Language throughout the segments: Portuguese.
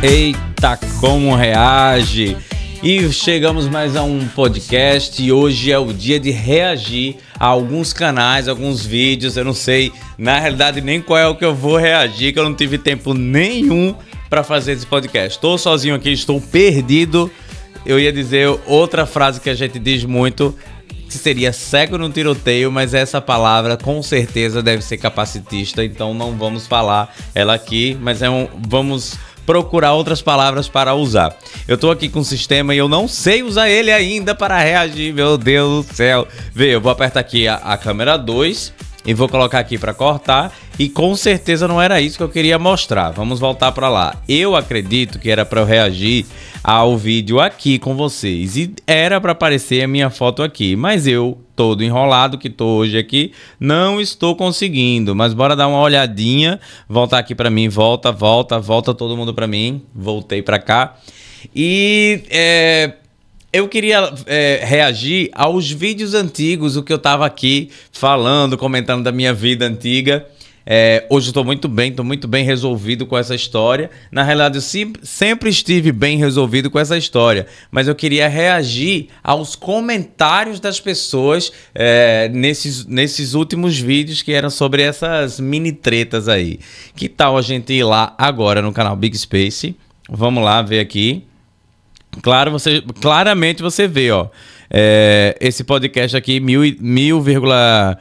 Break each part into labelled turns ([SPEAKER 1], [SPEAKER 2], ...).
[SPEAKER 1] Eita, como reage! E chegamos mais a um podcast e hoje é o dia de reagir a alguns canais, alguns vídeos. Eu não sei, na realidade, nem qual é o que eu vou reagir, que eu não tive tempo nenhum para fazer esse podcast. Estou sozinho aqui, estou perdido. Eu ia dizer outra frase que a gente diz muito, que seria cego no tiroteio, mas essa palavra com certeza deve ser capacitista, então não vamos falar ela aqui, mas é um, vamos procurar outras palavras para usar. Eu estou aqui com o sistema e eu não sei usar ele ainda para reagir, meu Deus do céu. Vê, eu vou apertar aqui a, a câmera 2 e vou colocar aqui para cortar. E com certeza não era isso que eu queria mostrar. Vamos voltar para lá. Eu acredito que era para eu reagir ao vídeo aqui com vocês e era para aparecer a minha foto aqui, mas eu todo enrolado que estou hoje aqui, não estou conseguindo. Mas bora dar uma olhadinha, voltar aqui para mim, volta, volta, volta todo mundo para mim. Voltei para cá. E é, eu queria é, reagir aos vídeos antigos, o que eu estava aqui falando, comentando da minha vida antiga. É, hoje estou muito bem, estou muito bem resolvido com essa história. Na realidade, eu se, sempre estive bem resolvido com essa história, mas eu queria reagir aos comentários das pessoas é, nesses, nesses últimos vídeos que eram sobre essas mini tretas aí. Que tal a gente ir lá agora no canal Big Space? Vamos lá ver aqui. Claro, você, claramente você vê, ó. É, esse podcast aqui, mil, mil vírgula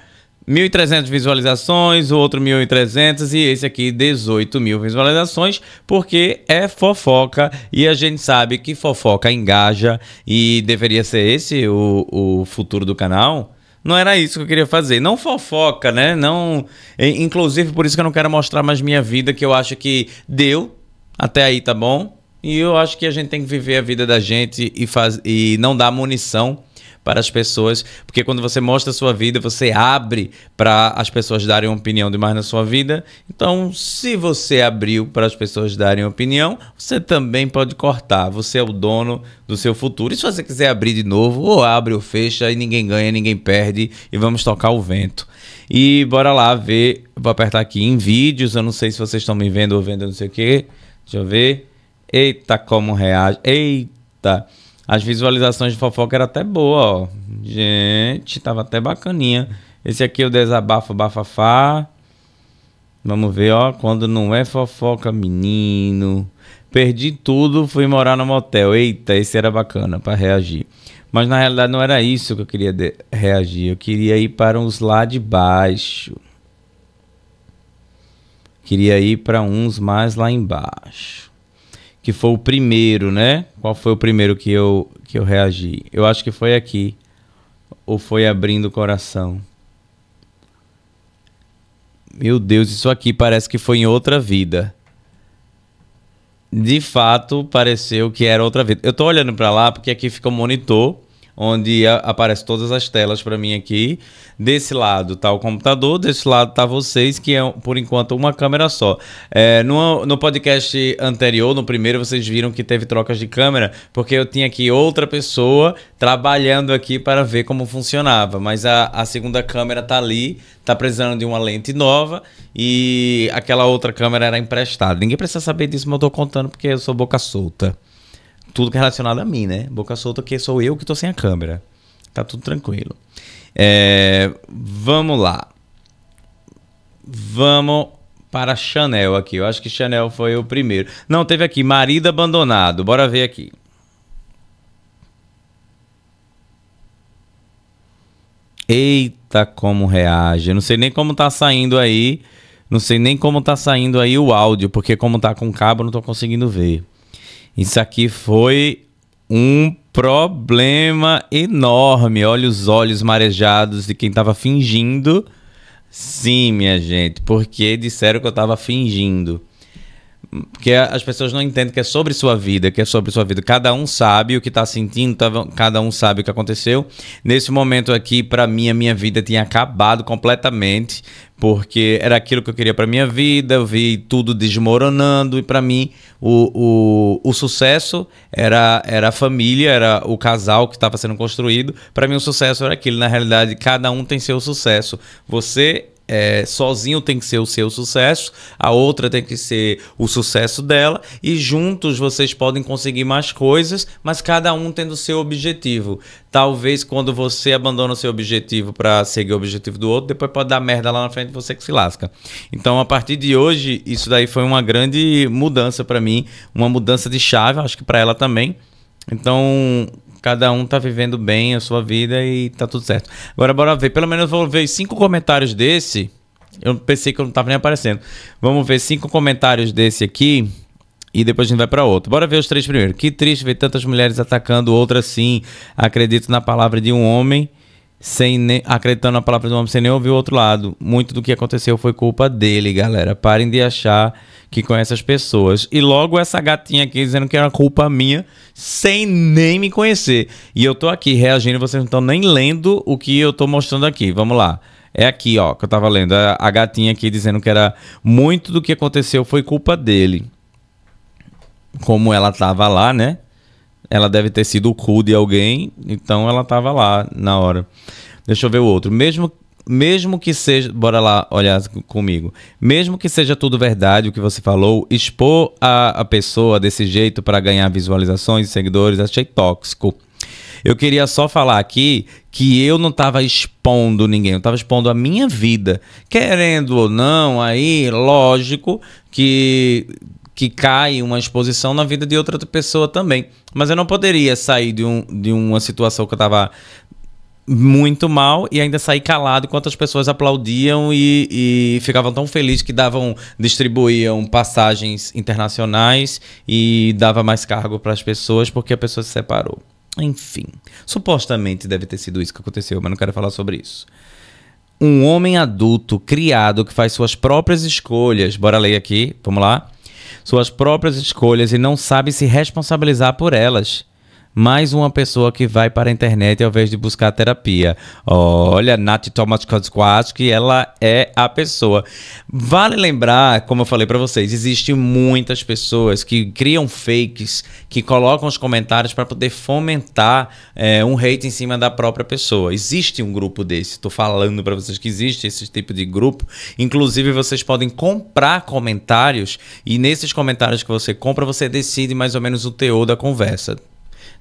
[SPEAKER 1] 1.300 visualizações, o outro 1.300 e esse aqui 18 mil visualizações, porque é fofoca e a gente sabe que fofoca engaja e deveria ser esse o, o futuro do canal. Não era isso que eu queria fazer. Não fofoca, né? Não. Inclusive, por isso que eu não quero mostrar mais minha vida, que eu acho que deu. Até aí tá bom. E eu acho que a gente tem que viver a vida da gente e, faz... e não dar munição para as pessoas, porque quando você mostra a sua vida, você abre para as pessoas darem opinião demais na sua vida. Então, se você abriu para as pessoas darem opinião, você também pode cortar. Você é o dono do seu futuro. E se você quiser abrir de novo, ou abre ou fecha, e ninguém ganha, ninguém perde, e vamos tocar o vento. E bora lá ver. Vou apertar aqui em vídeos. Eu não sei se vocês estão me vendo ou vendo, não sei o que. Deixa eu ver. Eita, como reage. Eita. As visualizações de fofoca era até boa, ó. Gente, tava até bacaninha. Esse aqui é o desabafo bafafá. Vamos ver, ó. Quando não é fofoca, menino. Perdi tudo, fui morar no motel. Eita, esse era bacana para reagir. Mas na realidade não era isso que eu queria reagir. Eu queria ir para uns lá de baixo. Queria ir para uns mais lá embaixo que foi o primeiro, né? Qual foi o primeiro que eu, que eu reagi? Eu acho que foi aqui. Ou foi abrindo o coração. Meu Deus, isso aqui parece que foi em outra vida. De fato, pareceu que era outra vida. Eu tô olhando para lá porque aqui fica o monitor onde aparece todas as telas para mim aqui. Desse lado tá o computador, desse lado tá vocês, que é por enquanto uma câmera só. É, no, no podcast anterior, no primeiro, vocês viram que teve trocas de câmera, porque eu tinha aqui outra pessoa trabalhando aqui para ver como funcionava. Mas a, a segunda câmera tá ali, tá precisando de uma lente nova e aquela outra câmera era emprestada. Ninguém precisa saber disso, mas eu tô contando porque eu sou boca solta tudo que é relacionado a mim, né? Boca solta que sou eu que tô sem a câmera. Tá tudo tranquilo. É, vamos lá. Vamos para Chanel aqui. Eu acho que Chanel foi o primeiro. Não, teve aqui. Marido abandonado. Bora ver aqui. Eita, como reage. Eu não sei nem como tá saindo aí. Não sei nem como tá saindo aí o áudio, porque como tá com cabo, eu não tô conseguindo ver. Isso aqui foi um problema enorme. Olha os olhos marejados de quem estava fingindo. Sim, minha gente, porque disseram que eu estava fingindo. Porque é, as pessoas não entendem que é sobre sua vida, que é sobre sua vida. Cada um sabe o que está sentindo, tá cada um sabe o que aconteceu. Nesse momento aqui, para mim, a minha vida tinha acabado completamente, porque era aquilo que eu queria para minha vida. Eu vi tudo desmoronando e para mim o, o, o sucesso era, era a família, era o casal que estava sendo construído. Para mim, o sucesso era aquilo. Na realidade, cada um tem seu sucesso. Você é, sozinho tem que ser o seu sucesso, a outra tem que ser o sucesso dela, e juntos vocês podem conseguir mais coisas, mas cada um tendo o seu objetivo. Talvez quando você abandona o seu objetivo para seguir o objetivo do outro, depois pode dar merda lá na frente você que se lasca. Então, a partir de hoje, isso daí foi uma grande mudança para mim, uma mudança de chave, acho que para ela também. Então, Cada um tá vivendo bem a sua vida e tá tudo certo. Agora bora ver. Pelo menos vou ver cinco comentários desse. Eu pensei que eu não tava nem aparecendo. Vamos ver cinco comentários desse aqui. E depois a gente vai para outro. Bora ver os três primeiro. Que triste ver tantas mulheres atacando outra assim. Acredito na palavra de um homem sem nem, acreditando na palavra do homem, sem nem ouvir o outro lado. Muito do que aconteceu foi culpa dele, galera. Parem de achar que conhece as pessoas. E logo essa gatinha aqui dizendo que era culpa minha, sem nem me conhecer. E eu tô aqui reagindo, vocês não estão nem lendo o que eu tô mostrando aqui. Vamos lá. É aqui, ó, que eu tava lendo. A, a gatinha aqui dizendo que era muito do que aconteceu foi culpa dele. Como ela tava lá, né? Ela deve ter sido o cu de alguém, então ela tava lá na hora. Deixa eu ver o outro. Mesmo mesmo que seja. Bora lá olhar comigo. Mesmo que seja tudo verdade o que você falou, expor a, a pessoa desse jeito para ganhar visualizações e seguidores, achei tóxico. Eu queria só falar aqui que eu não estava expondo ninguém, eu estava expondo a minha vida. Querendo ou não, aí, lógico que que cai uma exposição na vida de outra pessoa também. Mas eu não poderia sair de, um, de uma situação que eu estava muito mal e ainda sair calado enquanto as pessoas aplaudiam e, e, ficavam tão felizes que davam distribuíam passagens internacionais e dava mais cargo para as pessoas porque a pessoa se separou. Enfim, supostamente deve ter sido isso que aconteceu, mas não quero falar sobre isso. Um homem adulto criado que faz suas próprias escolhas. Bora ler aqui, vamos lá suas próprias escolhas e não sabe se responsabilizar por elas mais uma pessoa que vai para a internet ao invés de buscar terapia. Olha, Nath Thomas que ela é a pessoa. Vale lembrar, como eu falei para vocês, existem muitas pessoas que criam fakes, que colocam os comentários para poder fomentar é, um hate em cima da própria pessoa. Existe um grupo desse, estou falando para vocês que existe esse tipo de grupo. Inclusive, vocês podem comprar comentários e nesses comentários que você compra, você decide mais ou menos o teor da conversa.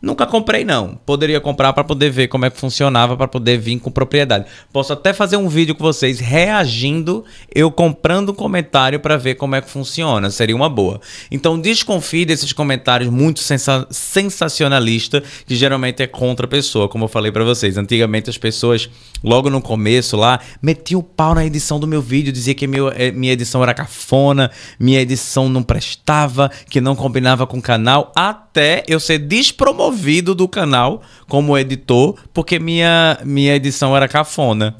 [SPEAKER 1] Nunca comprei, não. Poderia comprar para poder ver como é que funcionava, para poder vir com propriedade. Posso até fazer um vídeo com vocês reagindo, eu comprando um comentário para ver como é que funciona. Seria uma boa. Então desconfie desses comentários muito sensa sensacionalista, que geralmente é contra a pessoa, como eu falei para vocês. Antigamente as pessoas, logo no começo lá, metiam o pau na edição do meu vídeo, dizia que meu, eh, minha edição era cafona, minha edição não prestava, que não combinava com o canal, até eu ser despromovido removido do canal como editor, porque minha, minha edição era cafona.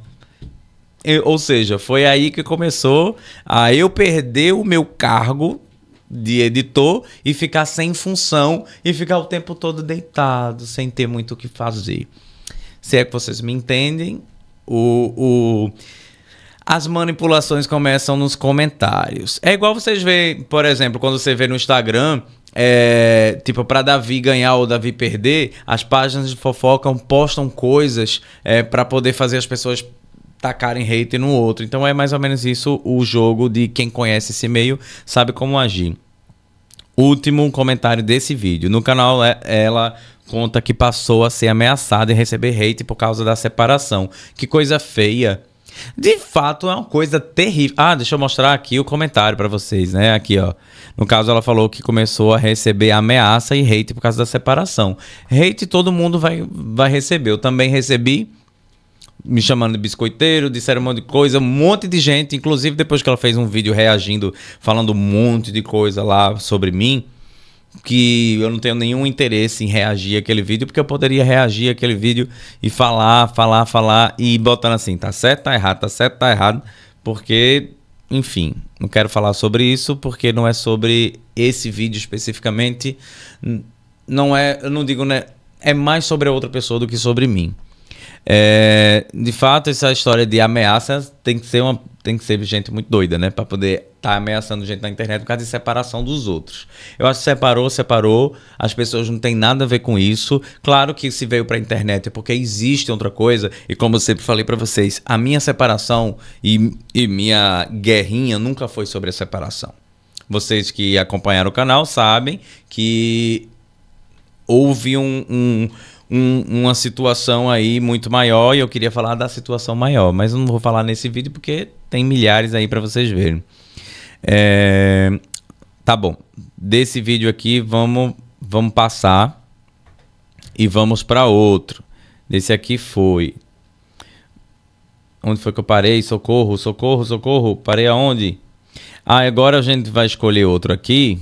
[SPEAKER 1] Eu, ou seja, foi aí que começou a eu perder o meu cargo de editor e ficar sem função e ficar o tempo todo deitado, sem ter muito o que fazer. Se é que vocês me entendem, o, o as manipulações começam nos comentários. É igual vocês veem, por exemplo, quando você vê no Instagram é, tipo, para Davi ganhar ou Davi perder, as páginas de fofoca postam coisas é, para poder fazer as pessoas tacarem hate no outro. Então é mais ou menos isso o jogo de quem conhece esse meio sabe como agir. Último comentário desse vídeo. No canal é, ela conta que passou a ser ameaçada e receber hate por causa da separação. Que coisa feia. De fato, é uma coisa terrível. Ah, deixa eu mostrar aqui o comentário para vocês, né? Aqui, ó. No caso, ela falou que começou a receber ameaça e hate por causa da separação. Hate todo mundo vai, vai receber. Eu também recebi me chamando de biscoiteiro, disseram um monte de coisa, um monte de gente, inclusive depois que ela fez um vídeo reagindo, falando um monte de coisa lá sobre mim, que eu não tenho nenhum interesse em reagir àquele vídeo, porque eu poderia reagir àquele vídeo e falar, falar, falar e botando assim, tá certo, tá errado, tá certo, tá errado, porque, enfim, não quero falar sobre isso, porque não é sobre esse vídeo especificamente, não é, eu não digo, né, é mais sobre a outra pessoa do que sobre mim. É, de fato, essa história de ameaça tem que ser uma tem que ser gente muito doida, né, para poder estar tá ameaçando gente na internet por causa de separação dos outros. Eu acho que separou, separou, as pessoas não têm nada a ver com isso. Claro que se veio para a internet é porque existe outra coisa e como eu sempre falei para vocês, a minha separação e, e minha guerrinha nunca foi sobre a separação. Vocês que acompanharam o canal sabem que houve um, um um, uma situação aí muito maior e eu queria falar da situação maior, mas eu não vou falar nesse vídeo porque tem milhares aí para vocês verem. É, tá bom. Desse vídeo aqui vamos vamos passar e vamos para outro. Desse aqui foi. Onde foi que eu parei? Socorro, socorro, socorro. Parei aonde? Ah, agora a gente vai escolher outro aqui.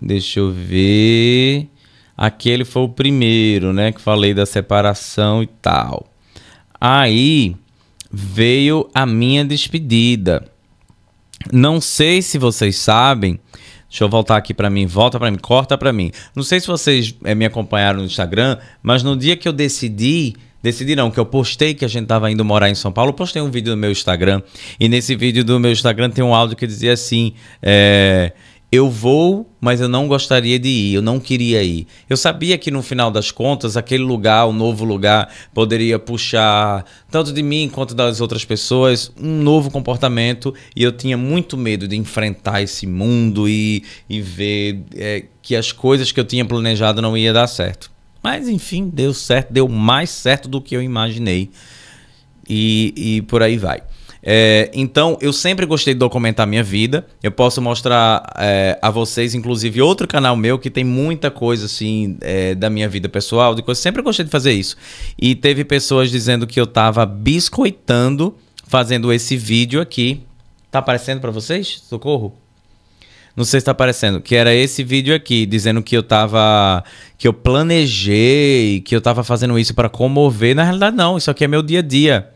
[SPEAKER 1] Deixa eu ver. Aquele foi o primeiro, né? Que falei da separação e tal. Aí veio a minha despedida. Não sei se vocês sabem. Deixa eu voltar aqui para mim, volta para mim, corta para mim. Não sei se vocês é, me acompanharam no Instagram, mas no dia que eu decidi, decidi não, que eu postei que a gente tava indo morar em São Paulo, postei um vídeo no meu Instagram e nesse vídeo do meu Instagram tem um áudio que dizia assim, é, eu vou, mas eu não gostaria de ir, eu não queria ir. Eu sabia que no final das contas, aquele lugar, o novo lugar, poderia puxar, tanto de mim quanto das outras pessoas, um novo comportamento e eu tinha muito medo de enfrentar esse mundo e, e ver é, que as coisas que eu tinha planejado não ia dar certo. Mas enfim, deu certo, deu mais certo do que eu imaginei. E, e por aí vai. É, então, eu sempre gostei de documentar minha vida. Eu posso mostrar é, a vocês, inclusive, outro canal meu que tem muita coisa assim é, da minha vida pessoal, de coisa. Sempre gostei de fazer isso. E teve pessoas dizendo que eu tava biscoitando fazendo esse vídeo aqui. Tá aparecendo para vocês? Socorro. Não sei se tá aparecendo, que era esse vídeo aqui, dizendo que eu tava. que eu planejei, que eu tava fazendo isso para comover. Na realidade, não, isso aqui é meu dia a dia.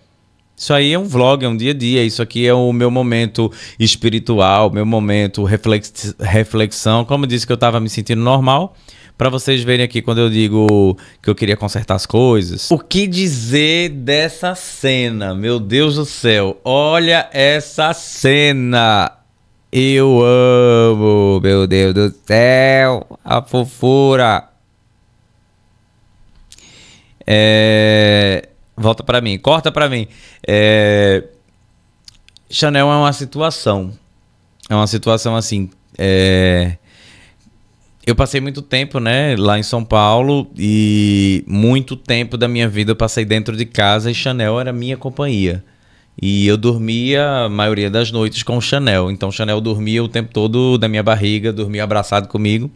[SPEAKER 1] Isso aí é um vlog, é um dia a dia. Isso aqui é o meu momento espiritual, meu momento reflex, reflexão. Como eu disse que eu estava me sentindo normal, para vocês verem aqui quando eu digo que eu queria consertar as coisas. O que dizer dessa cena? Meu Deus do céu, olha essa cena. Eu amo, meu Deus do céu, a fofura. É Volta para mim, corta para mim. É... Chanel é uma situação. É uma situação assim. É... Eu passei muito tempo, né, lá em São Paulo e muito tempo da minha vida eu passei dentro de casa e Chanel era minha companhia. E eu dormia a maioria das noites com Chanel. Então Chanel dormia o tempo todo da minha barriga, dormia abraçado comigo.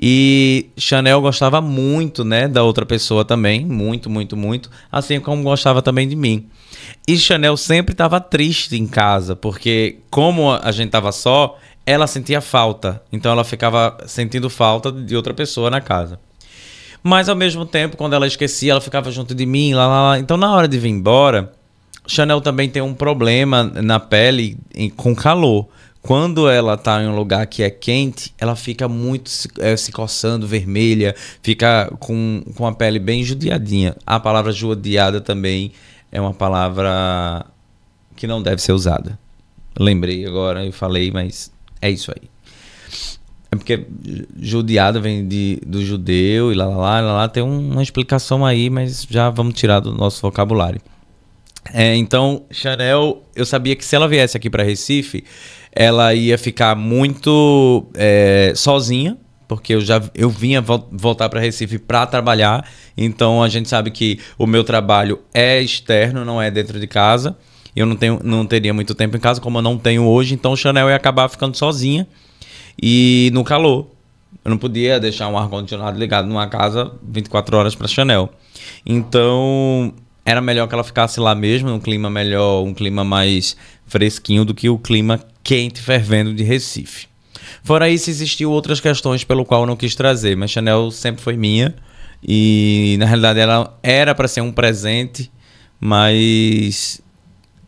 [SPEAKER 1] E Chanel gostava muito, né, da outra pessoa também, muito, muito, muito, assim como gostava também de mim. E Chanel sempre estava triste em casa, porque como a gente tava só, ela sentia falta. Então ela ficava sentindo falta de outra pessoa na casa. Mas ao mesmo tempo, quando ela esquecia, ela ficava junto de mim, lá, lá, lá. Então na hora de vir embora, Chanel também tem um problema na pele com calor quando ela tá em um lugar que é quente, ela fica muito se, é, se coçando, vermelha, fica com, com a pele bem judiadinha. A palavra judiada também é uma palavra que não deve ser usada. Lembrei agora, eu falei, mas é isso aí. É porque judiada vem de, do judeu e lá, lá, lá, lá, lá tem uma explicação aí, mas já vamos tirar do nosso vocabulário. É, então, Chanel, eu sabia que se ela viesse aqui para Recife, ela ia ficar muito é, sozinha, porque eu já eu vinha voltar para Recife para trabalhar, então a gente sabe que o meu trabalho é externo, não é dentro de casa. Eu não, tenho, não teria muito tempo em casa, como eu não tenho hoje, então Chanel ia acabar ficando sozinha e no calor. Eu não podia deixar um ar-condicionado ligado numa casa 24 horas para Chanel. Então, era melhor que ela ficasse lá mesmo, um clima melhor, um clima mais fresquinho do que o clima quente fervendo de Recife. Fora isso, existiu outras questões pelo qual eu não quis trazer, mas Chanel sempre foi minha e na realidade ela era para ser um presente, mas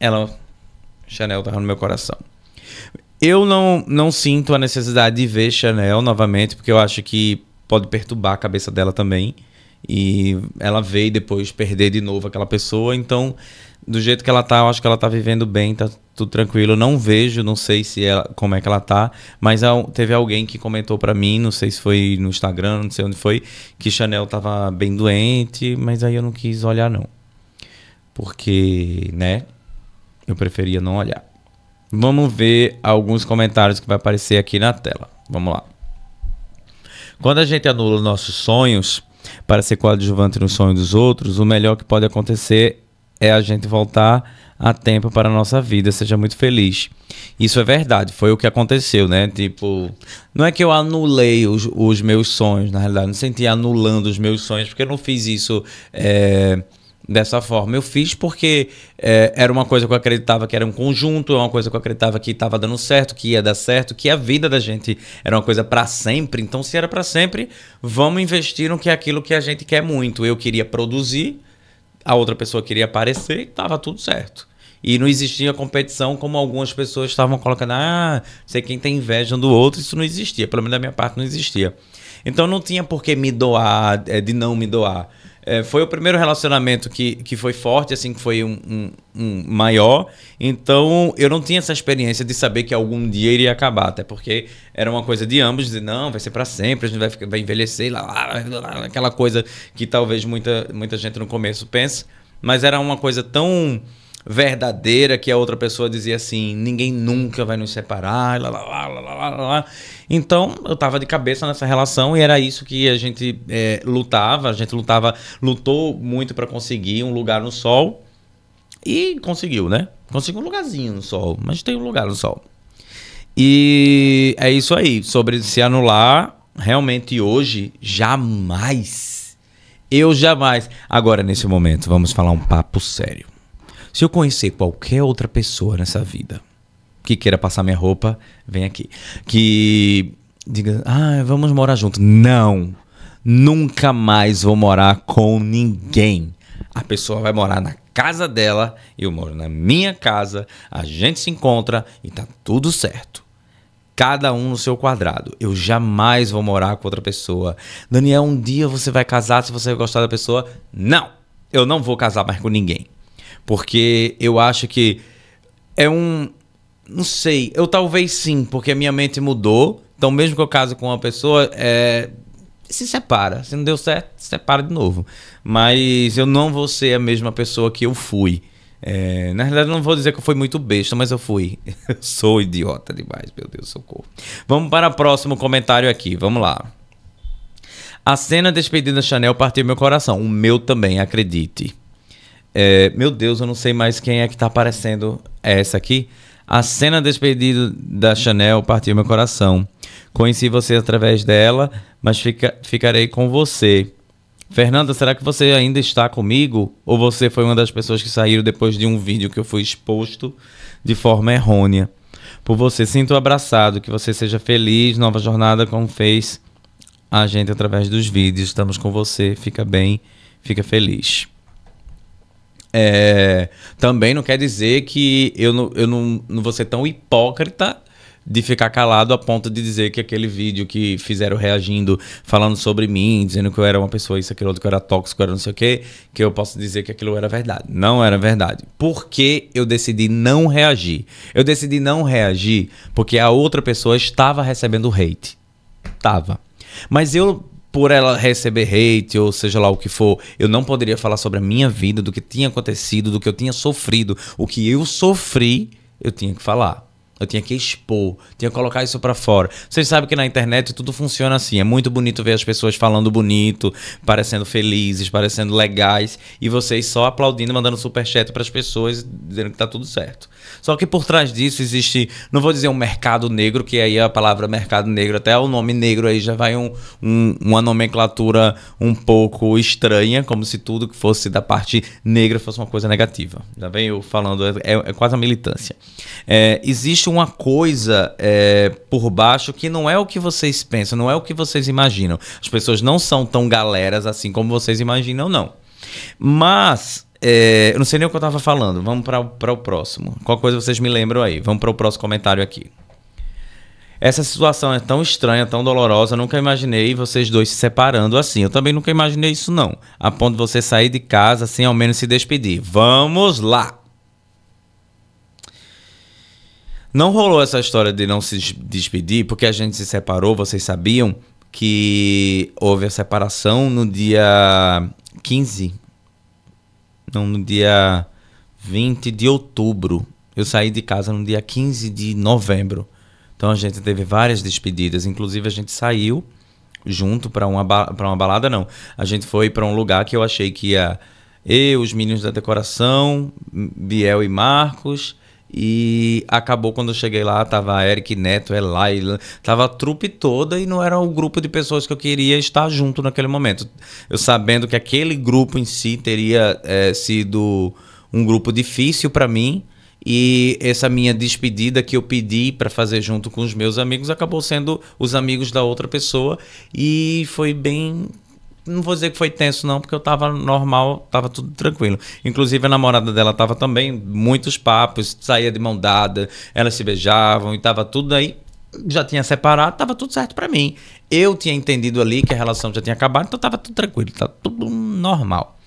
[SPEAKER 1] ela Chanel tava no meu coração. Eu não, não sinto a necessidade de ver Chanel novamente, porque eu acho que pode perturbar a cabeça dela também. E ela veio depois perder de novo aquela pessoa. Então, do jeito que ela tá, eu acho que ela tá vivendo bem, tá tudo tranquilo. Não vejo, não sei se ela, como é que ela tá, mas teve alguém que comentou para mim, não sei se foi no Instagram, não sei onde foi, que Chanel tava bem doente, mas aí eu não quis olhar não. Porque, né? Eu preferia não olhar. Vamos ver alguns comentários que vai aparecer aqui na tela. Vamos lá. Quando a gente anula nossos sonhos para ser coadjuvante no sonho dos outros, o melhor que pode acontecer é a gente voltar a tempo para a nossa vida, seja muito feliz. Isso é verdade, foi o que aconteceu, né? Tipo, não é que eu anulei os, os meus sonhos, na realidade, não senti anulando os meus sonhos, porque eu não fiz isso. É dessa forma. Eu fiz porque é, era uma coisa que eu acreditava que era um conjunto, é uma coisa que eu acreditava que estava dando certo, que ia dar certo, que a vida da gente era uma coisa para sempre. Então, se era para sempre, vamos investir no que é aquilo que a gente quer muito. Eu queria produzir, a outra pessoa queria aparecer e estava tudo certo. E não existia competição como algumas pessoas estavam colocando. Ah, sei quem tem inveja do outro, isso não existia. Pelo menos da minha parte não existia. Então não tinha por que me doar, é, de não me doar. É, foi o primeiro relacionamento que, que foi forte, assim, que foi um, um, um, maior. Então, eu não tinha essa experiência de saber que algum dia iria acabar, até porque era uma coisa de ambos, de não, vai ser para sempre, a gente vai, ficar, vai envelhecer, lá, lá, lá, aquela coisa que talvez muita, muita gente no começo pense. Mas era uma coisa tão verdadeira, que a outra pessoa dizia assim: ninguém nunca vai nos separar, lá, lá, lá, lá, lá, Então eu estava de cabeça nessa relação e era isso que a gente é, lutava. A gente lutava, lutou muito para conseguir um lugar no sol e conseguiu, né? Conseguiu um lugarzinho no sol, mas tem um lugar no sol. E é isso aí, sobre se anular, realmente hoje, jamais. Eu jamais. Agora, nesse momento, vamos falar um papo sério. Se eu conhecer qualquer outra pessoa nessa vida que queira passar minha roupa, vem aqui. Que diga, ah, vamos morar junto. Não, nunca mais vou morar com ninguém. A pessoa vai morar na casa dela, eu moro na minha casa, a gente se encontra e tá tudo certo. Cada um no seu quadrado. Eu jamais vou morar com outra pessoa. Daniel, um dia você vai casar se você gostar da pessoa. Não, eu não vou casar mais com ninguém. Porque eu acho que é um. Não sei, eu talvez sim, porque a minha mente mudou. Então, mesmo que eu case com uma pessoa, é, se separa. Se não deu certo, se separa de novo. Mas eu não vou ser a mesma pessoa que eu fui. É, na realidade, não vou dizer que eu fui muito besta, mas eu fui. Eu sou idiota demais, meu Deus, socorro. Vamos para o próximo comentário aqui, vamos lá. A cena despedida Chanel partiu meu coração, o meu também, acredite. É, meu Deus, eu não sei mais quem é que tá aparecendo. essa aqui. A cena despedida da Chanel partiu meu coração. Conheci você através dela, mas fica, ficarei com você. Fernanda, será que você ainda está comigo? Ou você foi uma das pessoas que saíram depois de um vídeo que eu fui exposto de forma errônea? Por você, sinto abraçado, que você seja feliz, nova jornada como fez a gente através dos vídeos. Estamos com você, fica bem, fica feliz. É, também não quer dizer que eu, não, eu não, não vou ser tão hipócrita de ficar calado a ponto de dizer que aquele vídeo que fizeram reagindo, falando sobre mim, dizendo que eu era uma pessoa, isso, aquilo, outro, que eu era tóxico, que eu era não sei o quê, que eu posso dizer que aquilo era verdade. Não era verdade. Por que eu decidi não reagir? Eu decidi não reagir porque a outra pessoa estava recebendo hate. Tava. Mas eu por ela receber hate ou seja lá o que for, eu não poderia falar sobre a minha vida, do que tinha acontecido, do que eu tinha sofrido, o que eu sofri, eu tinha que falar. Eu tinha que expor, tinha que colocar isso para fora. Vocês sabem que na internet tudo funciona assim. É muito bonito ver as pessoas falando bonito, parecendo felizes, parecendo legais, e vocês só aplaudindo, mandando superchat para as pessoas, dizendo que tá tudo certo. Só que por trás disso existe, não vou dizer um mercado negro, que aí a palavra mercado negro, até o nome negro aí já vai um, um, uma nomenclatura um pouco estranha, como se tudo que fosse da parte negra fosse uma coisa negativa. Já vem eu falando, é, é quase a militância. É, existe existe uma coisa é, por baixo que não é o que vocês pensam, não é o que vocês imaginam. As pessoas não são tão galeras assim como vocês imaginam, não. Mas, é, eu não sei nem o que eu estava falando. Vamos para o próximo. Qual coisa vocês me lembram aí? Vamos para o próximo comentário aqui. Essa situação é tão estranha, tão dolorosa. nunca imaginei vocês dois se separando assim. Eu também nunca imaginei isso, não. A ponto de você sair de casa sem ao menos se despedir. Vamos lá! Não rolou essa história de não se despedir, porque a gente se separou, vocês sabiam que houve a separação no dia 15. Não, no dia 20 de outubro. Eu saí de casa no dia 15 de novembro. Então a gente teve várias despedidas, inclusive a gente saiu junto para uma para uma balada não. A gente foi para um lugar que eu achei que ia eu, os meninos da decoração, Biel e Marcos, e acabou quando eu cheguei lá, tava Eric Neto, Elaila, tava a trupe toda e não era o grupo de pessoas que eu queria estar junto naquele momento. Eu sabendo que aquele grupo em si teria é, sido um grupo difícil para mim e essa minha despedida que eu pedi para fazer junto com os meus amigos acabou sendo os amigos da outra pessoa e foi bem não vou dizer que foi tenso, não, porque eu tava normal, tava tudo tranquilo. Inclusive, a namorada dela tava também, muitos papos, saía de mão dada, elas se beijavam e tava tudo aí. Já tinha separado, tava tudo certo para mim. Eu tinha entendido ali que a relação já tinha acabado, então tava tudo tranquilo, tá tudo normal.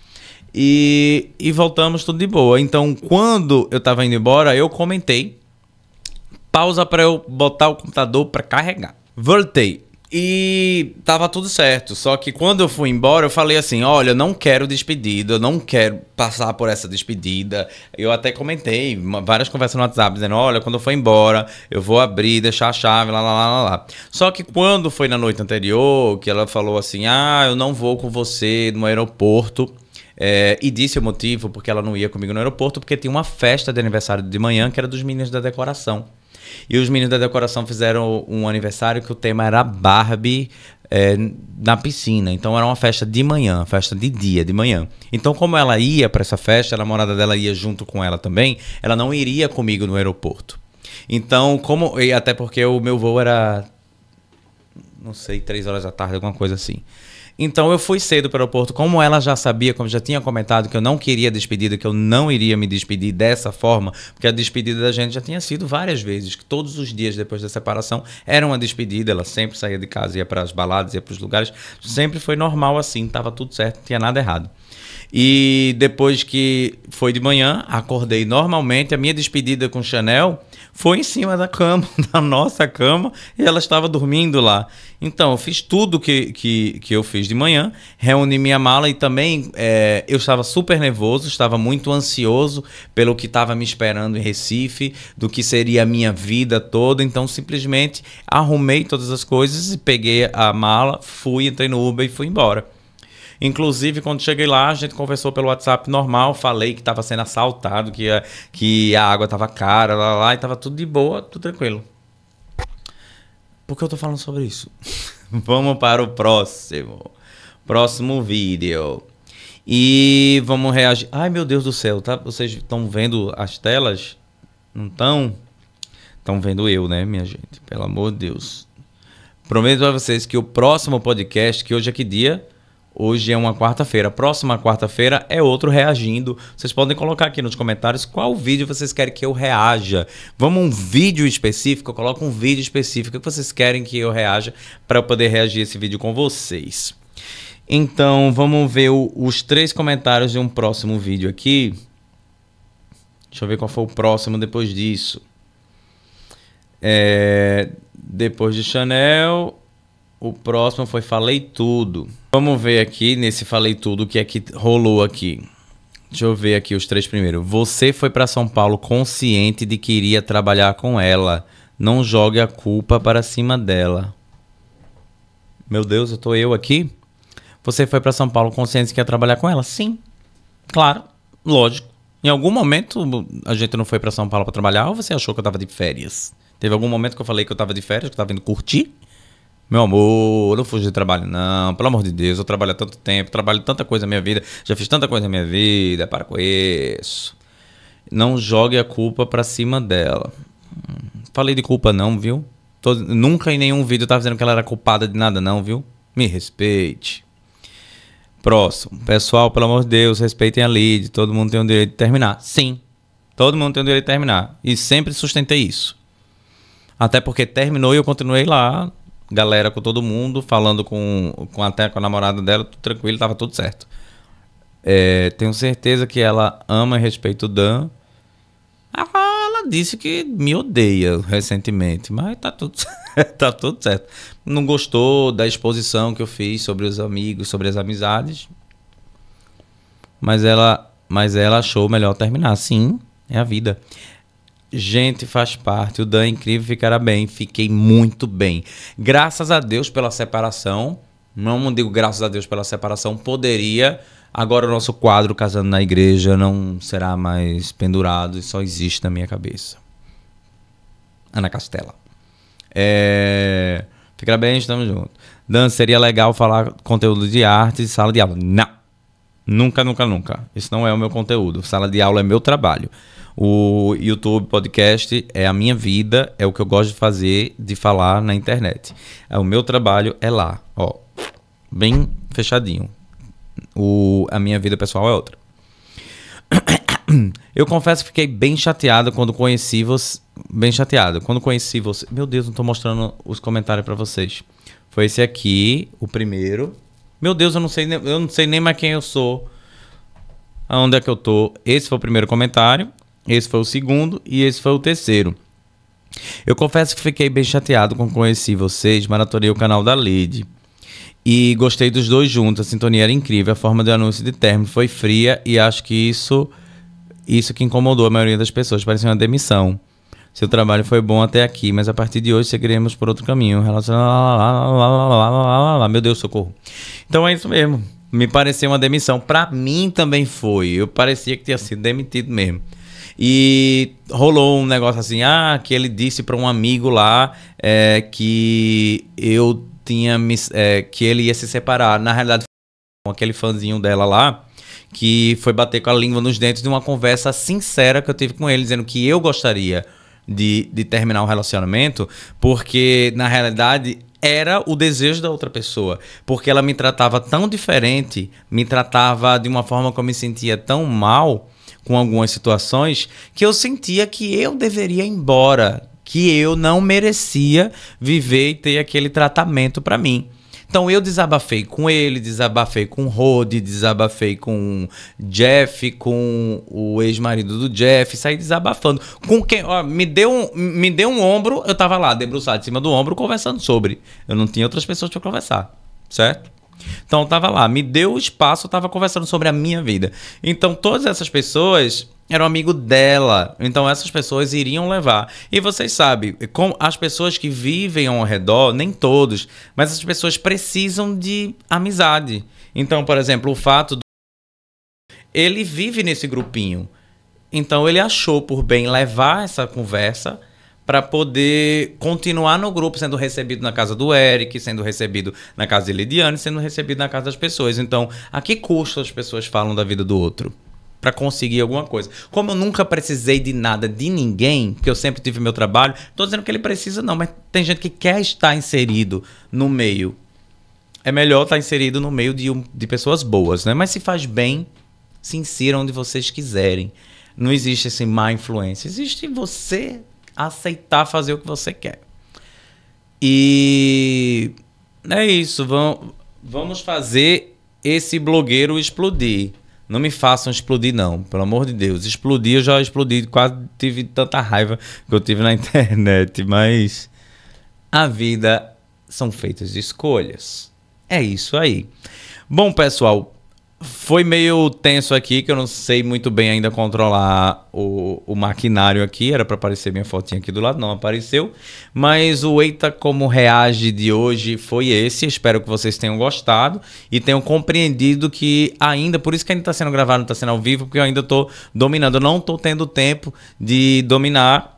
[SPEAKER 1] E, e voltamos tudo de boa. Então, quando eu tava indo embora, eu comentei. Pausa para eu botar o computador para carregar. Voltei. E tava tudo certo. Só que quando eu fui embora, eu falei assim: olha, eu não quero despedida, eu não quero passar por essa despedida. Eu até comentei várias conversas no WhatsApp dizendo: olha, quando eu for embora, eu vou abrir, deixar a chave, lá, lá, lá, lá. Só que quando foi na noite anterior, que ela falou assim: ah, eu não vou com você no aeroporto. É, e disse o motivo porque ela não ia comigo no aeroporto, porque tinha uma festa de aniversário de manhã que era dos meninos da decoração. E os meninos da decoração fizeram um aniversário que o tema era Barbie é, na piscina. Então era uma festa de manhã, festa de dia, de manhã. Então, como ela ia para essa festa, a namorada dela ia junto com ela também, ela não iria comigo no aeroporto. Então, como. E até porque o meu voo era. Não sei, três horas da tarde, alguma coisa assim. Então eu fui cedo para o aeroporto, como ela já sabia, como já tinha comentado que eu não queria despedida, que eu não iria me despedir dessa forma, porque a despedida da gente já tinha sido várias vezes, que todos os dias depois da separação era uma despedida, ela sempre saía de casa, ia para as baladas, ia para os lugares, sempre foi normal assim, estava tudo certo, não tinha nada errado. E depois que foi de manhã, acordei normalmente, a minha despedida com Chanel foi em cima da cama, da nossa cama, e ela estava dormindo lá. Então, eu fiz tudo que, que, que eu fiz de manhã, reuni minha mala e também é, eu estava super nervoso, estava muito ansioso pelo que estava me esperando em Recife, do que seria a minha vida toda. Então, simplesmente arrumei todas as coisas e peguei a mala, fui, entrei no Uber e fui embora. Inclusive, quando cheguei lá, a gente conversou pelo WhatsApp normal, falei que estava sendo assaltado, que a, que a água estava cara, lá, lá, e estava tudo de boa, tudo tranquilo. Por que eu tô falando sobre isso? vamos para o próximo. Próximo vídeo. E vamos reagir. Ai, meu Deus do céu, tá? Vocês estão vendo as telas? Não estão? Estão vendo eu, né, minha gente? Pelo amor de Deus. Prometo a vocês que o próximo podcast, que hoje é que dia? Hoje é uma quarta-feira. Próxima quarta-feira é outro reagindo. Vocês podem colocar aqui nos comentários qual vídeo vocês querem que eu reaja. Vamos um vídeo específico? Coloca um vídeo específico que vocês querem que eu reaja para eu poder reagir esse vídeo com vocês. Então, vamos ver o, os três comentários de um próximo vídeo aqui. Deixa eu ver qual foi o próximo depois disso. É, depois de Chanel, o próximo foi Falei Tudo. Vamos ver aqui nesse Falei Tudo o que é que rolou aqui. Deixa eu ver aqui os três primeiros. Você foi para São Paulo consciente de que iria trabalhar com ela. Não jogue a culpa para cima dela. Meu Deus, eu tô eu aqui? Você foi para São Paulo consciente que ia trabalhar com ela? Sim. Claro, lógico. Em algum momento a gente não foi para São Paulo para trabalhar ou você achou que eu tava de férias? Teve algum momento que eu falei que eu tava de férias, que eu tava indo curtir? Meu amor, não fujo de trabalho, não. Pelo amor de Deus, eu trabalho há tanto tempo, trabalho tanta coisa na minha vida, já fiz tanta coisa na minha vida, para com isso. Não jogue a culpa pra cima dela. Hum, falei de culpa, não, viu? Tô, nunca em nenhum vídeo eu tava dizendo que ela era culpada de nada, não, viu? Me respeite. Próximo. Pessoal, pelo amor de Deus, respeitem a lead. Todo mundo tem o direito de terminar. Sim. Todo mundo tem o direito de terminar. E sempre sustentei isso. Até porque terminou e eu continuei lá galera com todo mundo, falando com, com até com a namorada dela, tudo tranquilo, tava tudo certo. É, tenho certeza que ela ama e respeita o Dan. Ah, ela disse que me odeia recentemente, mas tá tudo, tá tudo certo. Não gostou da exposição que eu fiz sobre os amigos, sobre as amizades. Mas ela, mas ela achou melhor terminar. Sim, é a vida. Gente, faz parte. O Dan é incrível ficará bem. Fiquei muito bem. Graças a Deus pela separação. Não digo graças a Deus pela separação. Poderia. Agora o nosso quadro Casando na Igreja não será mais pendurado e só existe na minha cabeça. Ana Castela. É... Ficará bem, estamos juntos. Dan, seria legal falar conteúdo de arte e sala de aula. Não. Nunca, nunca, nunca. Isso não é o meu conteúdo. Sala de aula é meu trabalho. O YouTube Podcast é a minha vida, é o que eu gosto de fazer, de falar na internet. É, o meu trabalho é lá, ó, bem fechadinho. O, a minha vida pessoal é outra. Eu confesso que fiquei bem chateado quando conheci você. Bem chateado. Quando conheci você. Meu Deus, não tô mostrando os comentários para vocês. Foi esse aqui, o primeiro. Meu Deus, eu não sei, eu não sei nem mais quem eu sou. Onde é que eu tô? Esse foi o primeiro comentário. Esse foi o segundo e esse foi o terceiro. Eu confesso que fiquei bem chateado quando conheci vocês, maratonei o canal da Lady E gostei dos dois juntos, a sintonia era incrível, a forma de anúncio de término foi fria e acho que isso isso que incomodou a maioria das pessoas, parecia uma demissão. Seu trabalho foi bom até aqui, mas a partir de hoje seguiremos por outro caminho. Relacionado. Meu Deus, socorro. Então é isso mesmo. Me pareceu uma demissão. Para mim também foi. Eu parecia que tinha sido demitido mesmo. E rolou um negócio assim, ah, que ele disse para um amigo lá é, que eu tinha me, é, que ele ia se separar. Na realidade, com aquele fãzinho dela lá que foi bater com a língua nos dentes de uma conversa sincera que eu tive com ele, dizendo que eu gostaria de, de terminar o um relacionamento, porque na realidade era o desejo da outra pessoa, porque ela me tratava tão diferente, me tratava de uma forma que eu me sentia tão mal com algumas situações que eu sentia que eu deveria ir embora, que eu não merecia viver e ter aquele tratamento para mim. Então eu desabafei com ele, desabafei com o Rod, desabafei com o Jeff, com o ex-marido do Jeff, saí desabafando. Com quem, ó, me deu um, me deu um ombro, eu tava lá debruçado em cima do ombro conversando sobre. Eu não tinha outras pessoas para conversar, certo? Então tava lá, me deu o espaço, eu tava conversando sobre a minha vida. Então todas essas pessoas eram amigo dela. Então essas pessoas iriam levar. E vocês sabem, com as pessoas que vivem ao redor, nem todos, mas as pessoas precisam de amizade. Então, por exemplo, o fato do ele vive nesse grupinho. Então ele achou por bem levar essa conversa para poder continuar no grupo, sendo recebido na casa do Eric, sendo recebido na casa de Lidiane, sendo recebido na casa das pessoas. Então, a que custo as pessoas falam da vida do outro? para conseguir alguma coisa. Como eu nunca precisei de nada de ninguém, que eu sempre tive meu trabalho, tô dizendo que ele precisa não, mas tem gente que quer estar inserido no meio. É melhor estar inserido no meio de, um, de pessoas boas, né? Mas se faz bem, se insira onde vocês quiserem. Não existe assim má influência. Existe você aceitar fazer o que você quer. E né, é isso. Vão, vamos fazer esse blogueiro explodir. Não me façam explodir, não, pelo amor de Deus. Explodir, eu já explodi, quase tive tanta raiva que eu tive na internet, mas a vida são feitas de escolhas. É isso aí. Bom, pessoal, foi meio tenso aqui, que eu não sei muito bem ainda controlar o, o maquinário aqui. Era para aparecer minha fotinha aqui do lado, não apareceu. Mas o Eita Como Reage de hoje foi esse. Espero que vocês tenham gostado e tenham compreendido que ainda, por isso que ainda está sendo gravado, não está sendo ao vivo, porque eu ainda estou dominando. Eu não estou tendo tempo de dominar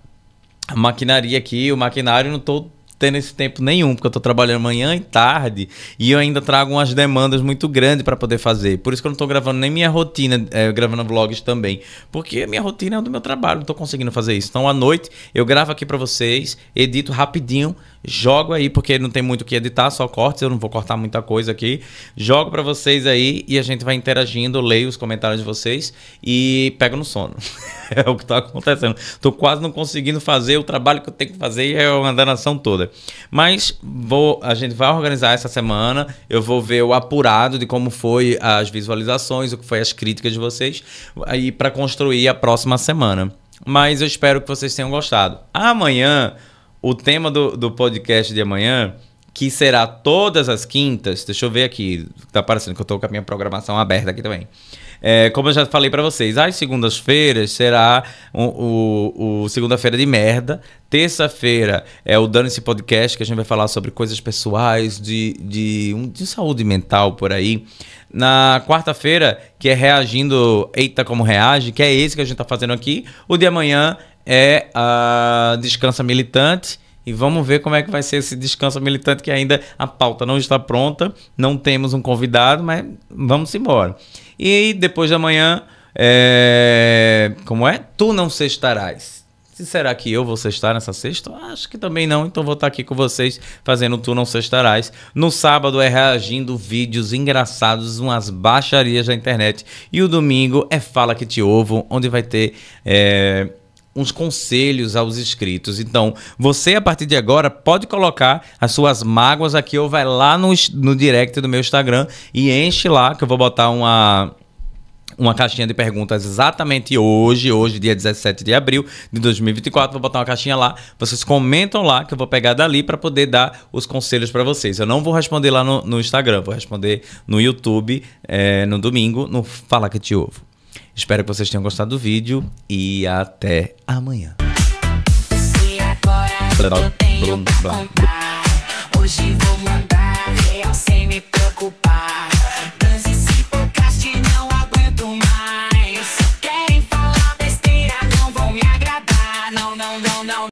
[SPEAKER 1] a maquinaria aqui, o maquinário, não estou tendo esse tempo nenhum, porque eu tô trabalhando manhã e tarde e eu ainda trago umas demandas muito grandes para poder fazer. Por isso que eu não tô gravando nem minha rotina, é, gravando vlogs também, porque a minha rotina é do meu trabalho, não tô conseguindo fazer isso. Então à noite eu gravo aqui para vocês, edito rapidinho jogo aí, porque não tem muito o que editar, só cortes, eu não vou cortar muita coisa aqui. Jogo para vocês aí e a gente vai interagindo, leio os comentários de vocês e pego no sono. é o que tá acontecendo. Tô quase não conseguindo fazer o trabalho que eu tenho que fazer e é uma danação toda. Mas vou, a gente vai organizar essa semana, eu vou ver o apurado de como foi as visualizações, o que foi as críticas de vocês aí para construir a próxima semana. Mas eu espero que vocês tenham gostado. Amanhã o tema do, do podcast de amanhã, que será todas as quintas. Deixa eu ver aqui, tá parecendo que eu tô com a minha programação aberta aqui também. É, como eu já falei para vocês, as segundas-feiras será o, o, o segunda-feira de merda. Terça-feira é o Dane-se Podcast, que a gente vai falar sobre coisas pessoais, de, de, de saúde mental por aí na quarta-feira, que é Reagindo Eita Como Reage, que é esse que a gente está fazendo aqui. O de amanhã é a Descansa Militante. E vamos ver como é que vai ser esse descansa militante, que ainda a pauta não está pronta, não temos um convidado, mas vamos embora. E depois da manhã, é... como é? Tu não sextarás. Se será que eu vou sextar nessa sexta? Acho que também não, então vou estar tá aqui com vocês fazendo o Tu Não Sextarás. No sábado é reagindo vídeos engraçados, umas baixarias da internet. E o domingo é Fala Que Te ouvo onde vai ter... É uns conselhos aos inscritos. Então, você a partir de agora pode colocar as suas mágoas aqui ou vai lá no, no direct do meu Instagram e enche lá que eu vou botar uma uma caixinha de perguntas exatamente hoje, hoje, dia 17 de abril de 2024. Vou botar uma caixinha lá. Vocês comentam lá que eu vou pegar dali para poder dar os conselhos para vocês. Eu não vou responder lá no, no Instagram, vou responder no YouTube é, no domingo, no Fala Que Te Ovo. Espero que vocês tenham gostado do vídeo e até amanhã. Hoje vou mandar real sem me